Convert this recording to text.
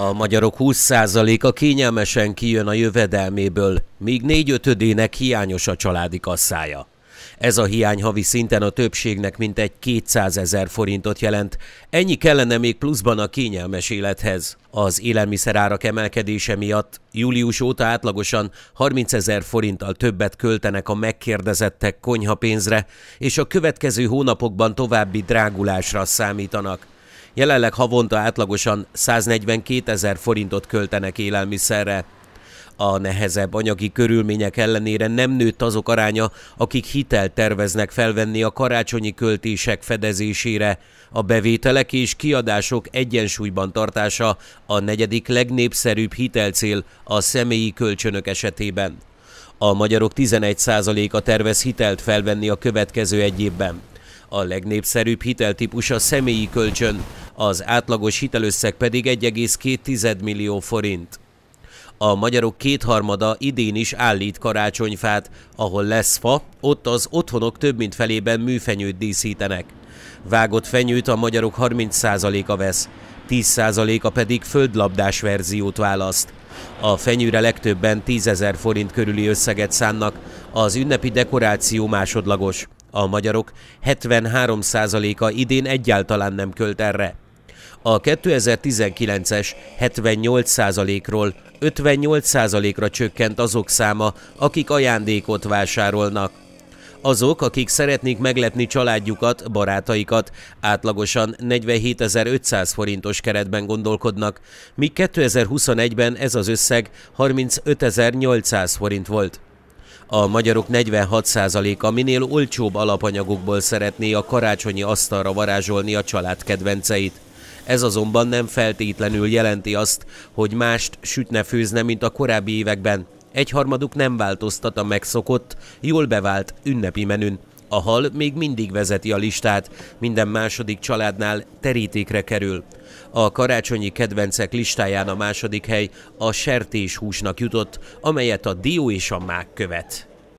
A magyarok 20%-a kényelmesen kijön a jövedelméből, míg 4 ötödének hiányos a családi kasszája. Ez a hiány havi szinten a többségnek mintegy 200 ezer forintot jelent. Ennyi kellene még pluszban a kényelmes élethez. Az élelmiszerárak emelkedése miatt július óta átlagosan 30 ezer forinttal többet költenek a megkérdezettek konyhapénzre, és a következő hónapokban további drágulásra számítanak. Jelenleg havonta átlagosan 142 ezer forintot költenek élelmiszerre. A nehezebb anyagi körülmények ellenére nem nőtt azok aránya, akik hitelt terveznek felvenni a karácsonyi költések fedezésére. A bevételek és kiadások egyensúlyban tartása a negyedik legnépszerűbb hitelcél a személyi kölcsönök esetében. A magyarok 11%-a tervez hitelt felvenni a következő egy évben. A legnépszerűbb hiteltípus a személyi kölcsön, az átlagos hitelösszeg pedig 1,2 millió forint. A magyarok kétharmada idén is állít karácsonyfát, ahol lesz fa, ott az otthonok több mint felében műfenyőt díszítenek. Vágott fenyőt a magyarok 30%-a vesz, 10%-a pedig földlabdás verziót választ. A fenyőre legtöbben 10.000 forint körüli összeget szánnak, az ünnepi dekoráció másodlagos. A magyarok 73%-a idén egyáltalán nem költ erre a 2019-es 78%-ról 58%-ra csökkent azok száma, akik ajándékot vásárolnak. Azok, akik szeretnék meglepni családjukat, barátaikat, átlagosan 47.500 forintos keretben gondolkodnak, míg 2021-ben ez az összeg 35.800 forint volt. A magyarok 46%-a minél olcsóbb alapanyagokból szeretné a karácsonyi asztalra varázsolni a család kedvenceit. Ez azonban nem feltétlenül jelenti azt, hogy mást sütne főzne, mint a korábbi években. Egyharmaduk nem változtat a megszokott, jól bevált ünnepi menün. A hal még mindig vezeti a listát, minden második családnál terítékre kerül. A karácsonyi kedvencek listáján a második hely a sertéshúsnak jutott, amelyet a dió és a mák követ.